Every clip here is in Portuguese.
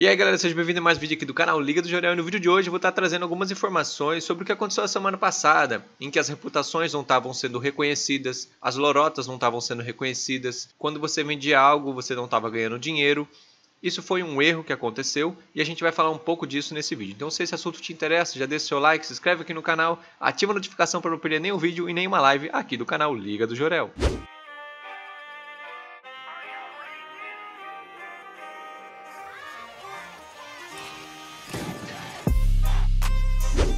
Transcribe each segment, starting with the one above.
E aí galera, seja bem-vindo a mais um vídeo aqui do canal Liga do Jorel. e no vídeo de hoje eu vou estar trazendo algumas informações sobre o que aconteceu a semana passada, em que as reputações não estavam sendo reconhecidas, as lorotas não estavam sendo reconhecidas, quando você vendia algo você não estava ganhando dinheiro, isso foi um erro que aconteceu e a gente vai falar um pouco disso nesse vídeo. Então se esse assunto te interessa, já deixa seu like, se inscreve aqui no canal, ativa a notificação para não perder nenhum vídeo e nenhuma live aqui do canal Liga do Jorel.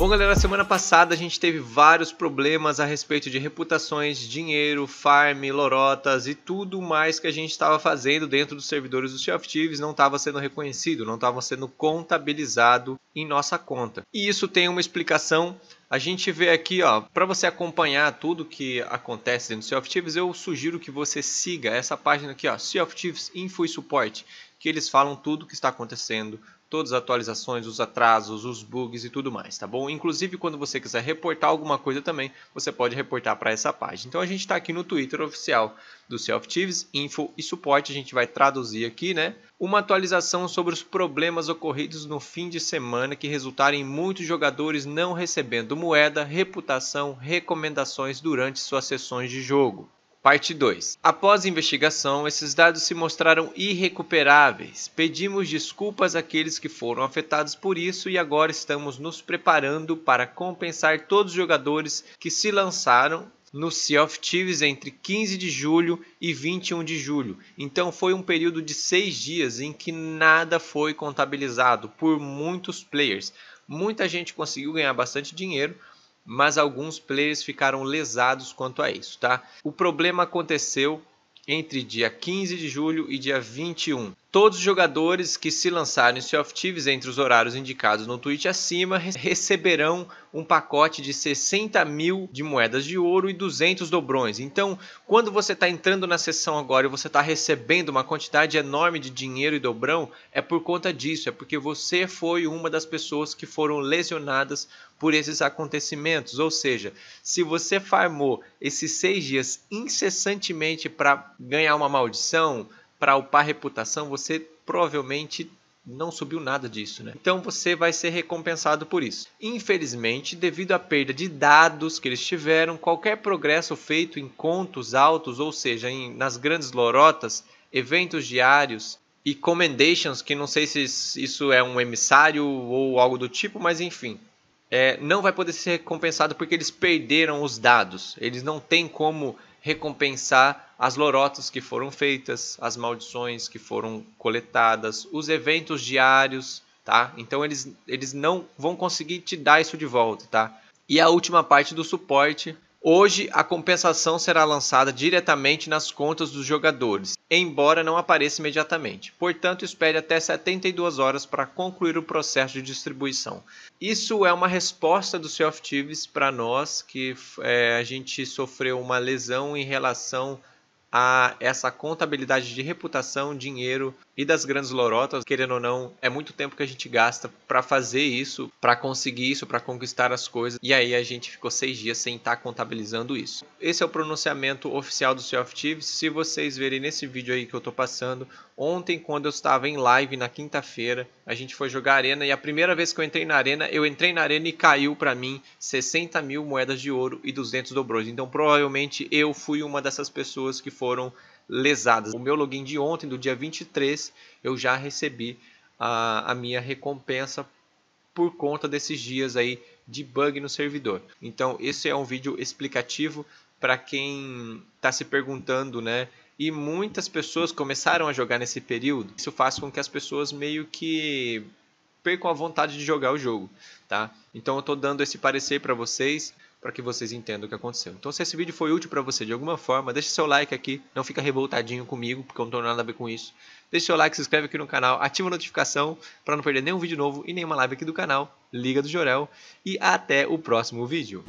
Bom, galera, semana passada a gente teve vários problemas a respeito de reputações, dinheiro, farm, lorotas e tudo mais que a gente estava fazendo dentro dos servidores do Sea of Thieves não estava sendo reconhecido, não estava sendo contabilizado em nossa conta. E isso tem uma explicação a gente vê aqui, ó, para você acompanhar tudo que acontece dentro do Sea of Thieves, eu sugiro que você siga essa página aqui, ó, Sea of Thieves Info e Support, que eles falam tudo o que está acontecendo todas as atualizações, os atrasos, os bugs e tudo mais, tá bom? Inclusive, quando você quiser reportar alguma coisa também, você pode reportar para essa página. Então, a gente está aqui no Twitter oficial do Selftives, info e suporte, a gente vai traduzir aqui, né? Uma atualização sobre os problemas ocorridos no fim de semana que resultaram em muitos jogadores não recebendo moeda, reputação, recomendações durante suas sessões de jogo. Parte 2. Após a investigação, esses dados se mostraram irrecuperáveis. Pedimos desculpas àqueles que foram afetados por isso e agora estamos nos preparando para compensar todos os jogadores que se lançaram no Sea of Thieves entre 15 de julho e 21 de julho. Então foi um período de seis dias em que nada foi contabilizado por muitos players. Muita gente conseguiu ganhar bastante dinheiro, mas alguns players ficaram lesados quanto a isso, tá? O problema aconteceu entre dia 15 de julho e dia 21. Todos os jogadores que se lançarem em Sea of Thieves entre os horários indicados no tweet acima receberão um pacote de 60 mil de moedas de ouro e 200 dobrões. Então, quando você está entrando na sessão agora e você está recebendo uma quantidade enorme de dinheiro e dobrão, é por conta disso, é porque você foi uma das pessoas que foram lesionadas por esses acontecimentos. Ou seja, se você farmou esses seis dias incessantemente para ganhar uma maldição, para upar reputação, você provavelmente não subiu nada disso, né? Então você vai ser recompensado por isso. Infelizmente, devido à perda de dados que eles tiveram, qualquer progresso feito em contos altos, ou seja, em, nas grandes lorotas, eventos diários e commendations, que não sei se isso é um emissário ou algo do tipo, mas enfim, é, não vai poder ser recompensado porque eles perderam os dados. Eles não têm como recompensar as lorotas que foram feitas, as maldições que foram coletadas, os eventos diários, tá? Então eles, eles não vão conseguir te dar isso de volta, tá? E a última parte do suporte Hoje, a compensação será lançada diretamente nas contas dos jogadores, embora não apareça imediatamente. Portanto, espere até 72 horas para concluir o processo de distribuição. Isso é uma resposta do Self-Tives para nós que é, a gente sofreu uma lesão em relação a essa contabilidade de reputação, dinheiro e das grandes lorotas, querendo ou não, é muito tempo que a gente gasta para fazer isso, para conseguir isso, para conquistar as coisas. E aí a gente ficou seis dias sem estar tá contabilizando isso. Esse é o pronunciamento oficial do Sea of Thieves. Se vocês verem nesse vídeo aí que eu tô passando, ontem quando eu estava em live na quinta-feira, a gente foi jogar arena e a primeira vez que eu entrei na arena, eu entrei na arena e caiu para mim 60 mil moedas de ouro e 200 dobros. Então provavelmente eu fui uma dessas pessoas que foram lesadas. O meu login de ontem, do dia 23, eu já recebi a, a minha recompensa por conta desses dias aí de bug no servidor. Então, esse é um vídeo explicativo para quem está se perguntando, né? E muitas pessoas começaram a jogar nesse período. Isso faz com que as pessoas meio que percam a vontade de jogar o jogo, tá? Então eu estou dando esse parecer para vocês para que vocês entendam o que aconteceu. Então, se esse vídeo foi útil para você de alguma forma, deixe seu like aqui, não fica revoltadinho comigo, porque eu não tenho nada a ver com isso. Deixe seu like, se inscreve aqui no canal, ativa a notificação para não perder nenhum vídeo novo e nenhuma live aqui do canal. Liga do Jorel e até o próximo vídeo.